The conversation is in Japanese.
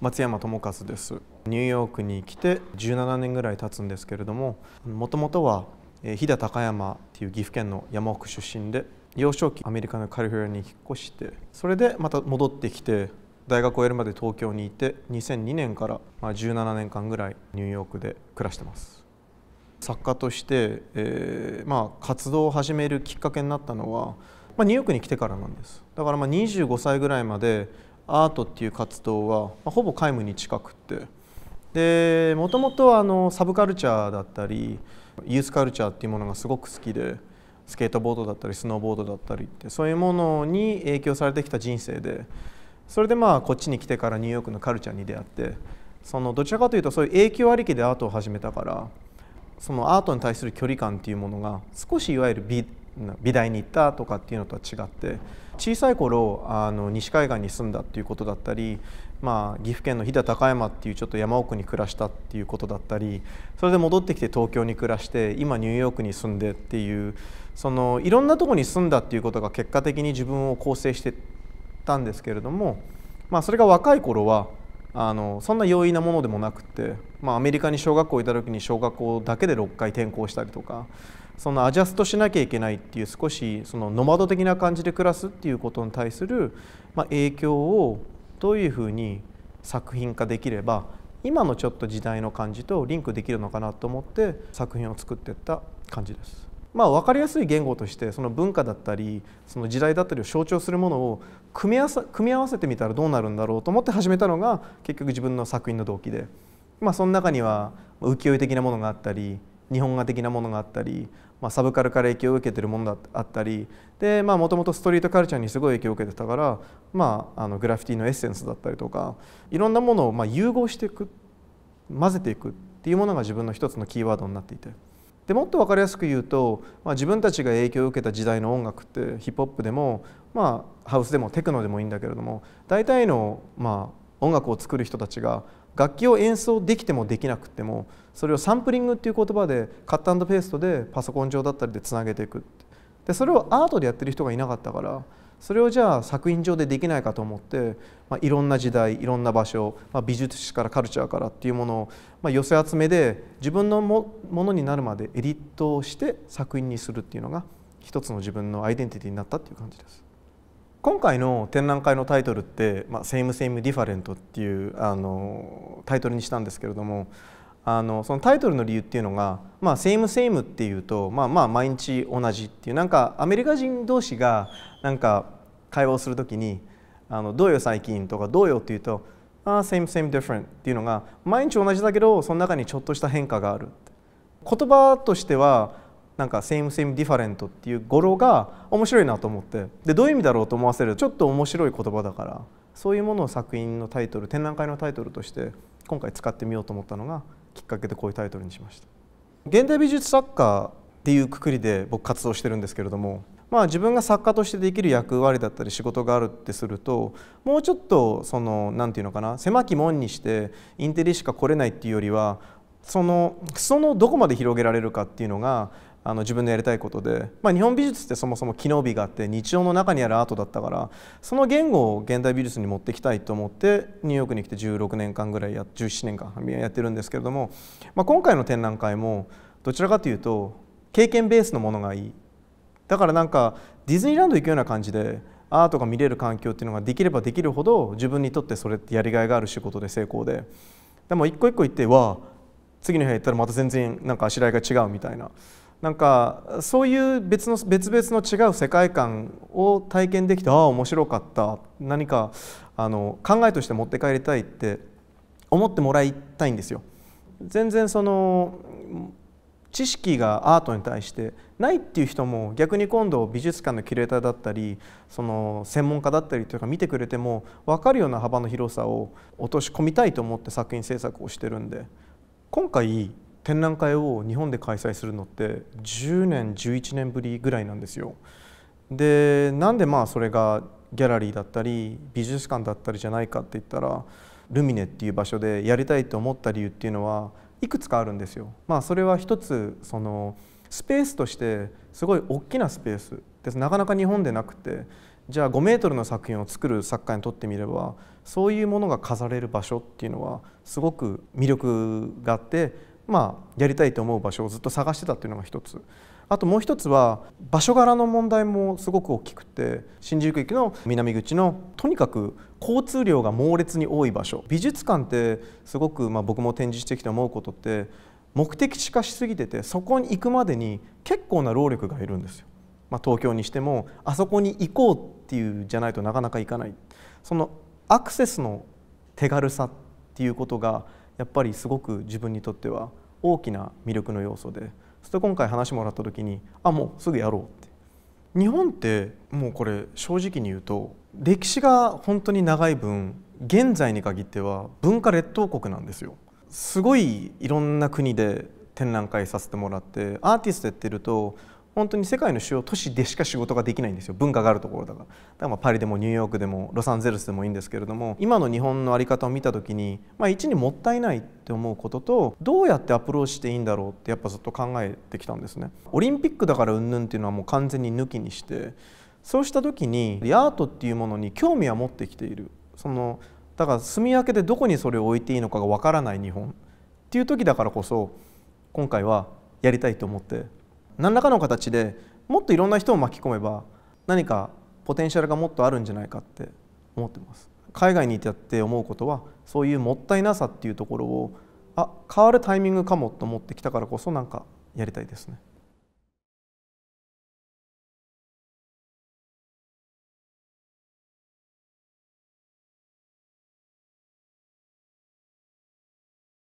松山智和ですニューヨークに来て17年ぐらい経つんですけれどももともとは飛騨高山っていう岐阜県の山奥出身で幼少期アメリカのカリフォルニアに引っ越してそれでまた戻ってきて大学をやるまで東京にいて2002年から17年間ぐらいニューヨークで暮らしてます作家として、えー、まあ、活動を始めるきっかけになったのは、まあ、ニューヨークに来てからなんですだからま25歳ぐらいまでアートっていう活動は、まほぼ皆無に近くってでもともとあのサブカルチャーだったりユースカルチャーっていうものがすごく好きでスケートボードだったりスノーボードだったりってそういうものに影響されてきた人生でそれでまあこっちに来てからニューヨークのカルチャーに出会ってそのどちらかというとそういう影響ありきでアートを始めたからそのアートに対する距離感っていうものが少しいわゆる美美大に行ったとかっていうのとは違って小さい頃あの西海岸に住んだっていうことだったり、まあ、岐阜県の飛騨高山っていうちょっと山奥に暮らしたっていうことだったりそれで戻ってきて東京に暮らして今ニューヨークに住んでっていうそのいろんなとこに住んだっていうことが結果的に自分を構成してたんですけれども、まあ、それが若い頃はあのそんな容易なものでもなくて、まあ、アメリカに小学校いた時に小学校だけで6回転校したりとかそのアジャストしなきゃいけないっていう少しそのノマド的な感じで暮らすっていうことに対する、ま影響をどういうふうに作品化できれば今のちょっと時代の感じとリンクできるのかなと思って作品を作っていった感じです。まあ、分かりやすい言語としてその文化だったりその時代だったりを象徴するものを組み合わせ組み合わせてみたらどうなるんだろうと思って始めたのが結局自分の作品の動機で、まあ、その中には浮世絵的なものがあったり日本画的なものがあったり、まあ、サブカルから影響を受けてるものだったりでもともとストリートカルチャーにすごい影響を受けてたから、まあ、あのグラフィティのエッセンスだったりとかいろんなものをま融合していく混ぜていくっていうものが自分の一つのキーワードになっていて。でもっと分かりやすく言うと、まあ、自分たちが影響を受けた時代の音楽ってヒップホップでも、まあ、ハウスでもテクノでもいいんだけれども大体の、まあ、音楽を作る人たちが楽器を演奏できてもできなくてもそれをサンプリングっていう言葉でカットペーストでパソコン上だったりでつなげていくでそれをアートでやってる人がいなかったからそれをじゃあ作品上でできないかと思って、まあ、いろんな時代いろんな場所、まあ、美術史からカルチャーからっていうものを、まあ、寄せ集めで自分のもものになるまでエディットをして作品にするっていうのが一つの自分のアイデンティティになったっていう感じです。今回の展覧会のタイトルって「まあ、セイム・セイム・ディファレント」っていうあのタイトルにしたんですけれどもあのそのタイトルの理由っていうのが「まあ、セイム・セイム」っていうと、まあ、まあ毎日同じっていうなんかアメリカ人同士がなんか会話をする時に「あのどうよ最近」とか「どうよ」っていうと「ああ same same different」っていうのが毎日同じだけどその中にちょっとした変化がある言葉としてはなんか「セイムセイムディファレント」っていう語呂が面白いなと思ってでどういう意味だろうと思わせるちょっと面白い言葉だからそういうものを作品のタイトル展覧会のタイトルとして今回使ってみようと思ったのがきっかけでこういうタイトルにしました。現代美術作家っていうくくりで僕活動してるんですけれどもまあ、自分が作家としてできる役割だったり仕事があるってするともうちょっとその何て言うのかな狭き門にしてインテリしか来れないっていうよりはその裾のどこまで広げられるかっていうのがあの自分のやりたいことで、まあ、日本美術ってそもそも機能美があって日常の中にあるアートだったからその言語を現代美術に持ってきたいと思ってニューヨークに来て16年間ぐらいや17年間やってるんですけれども、まあ、今回の展覧会もどちらかというと経験ベースのものがいいだからなんかディズニーランド行くような感じでアートが見れる環境っていうのができればできるほど自分にとってそれってやりがいがある仕事で成功ででも一個一個行ってわあ次の部屋行ったらまた全然なんかあしらいが違うみたいな。なんかそういう別の別々の違う世界観を体験できてああ面白かった何かあの考えとして持って帰りたいって思ってもらいたいんですよ。全然その知識がアートに対してないっていう人も逆に今度美術館のキュレーターだったりその専門家だったりというか見てくれても分かるような幅の広さを落とし込みたいと思って作品制作をしてるんで今回展覧会を日本で開催するのって10年11年ぶりぐらいなんですよ。でなんでまあそれがギャラリーだったり美術館だったりじゃないかって言ったらルミネっていう場所でやりたいと思った理由っていうのはいくつかあるんですよ。まあ、それは一つそのスペースとしてすごい大きなスペースですなかなか日本でなくてじゃあ5メートルの作品を作る作家にとってみればそういうものが飾れる場所っていうのはすごく魅力があってまあ、やりたいと思う場所をずっと探してたっていうのが一つあともう一つは場所柄の問題もすごく大きくて新宿駅の南口のとにかく交通量が猛烈に多い場所美術館ってすごく、まあ、僕も展示してきて思うことって目的地化しすぎててそこに行くまでに結構な労力がいるんですよ。まあ、東京にしてもあそこに行こうっていうじゃないとなかなか行かないそのアクセスの手軽さっていうことがやっぱりすごく自分にとっては大きな魅力の要素でそして今回話もらった時にあもうすぐやろうって日本ってもうこれ正直に言うと歴史が本当に長い分現在に限っては文化列島国なんですよすごいいろんな国で展覧会させてもらってアーティストやってると本当に世界の主要都市でしか仕事ができないんですよ文化があるところだからだからまパリでもニューヨークでもロサンゼルスでもいいんですけれども今の日本の在り方を見た時に、まあ、一にもったいないって思うこととどうやってアプローチしていいんだろうってやっぱずっと考えてきたんですね。オリンピックだから云々っていうのはもう完全に抜きにしてそうした時にアートっていうものに興味は持ってきているそのだから住み分けでどこにそれを置いていいのかがわからない日本っていう時だからこそ今回はやりたいと思って何らかの形でもっといろんな人を巻き込めば何かポテンシャルがもっとあるんじゃないかって思ってます海外にいてやって思うことはそういうもったいなさっていうところをあ変わるタイミングかもと思ってきたからこそなんかやりたいですね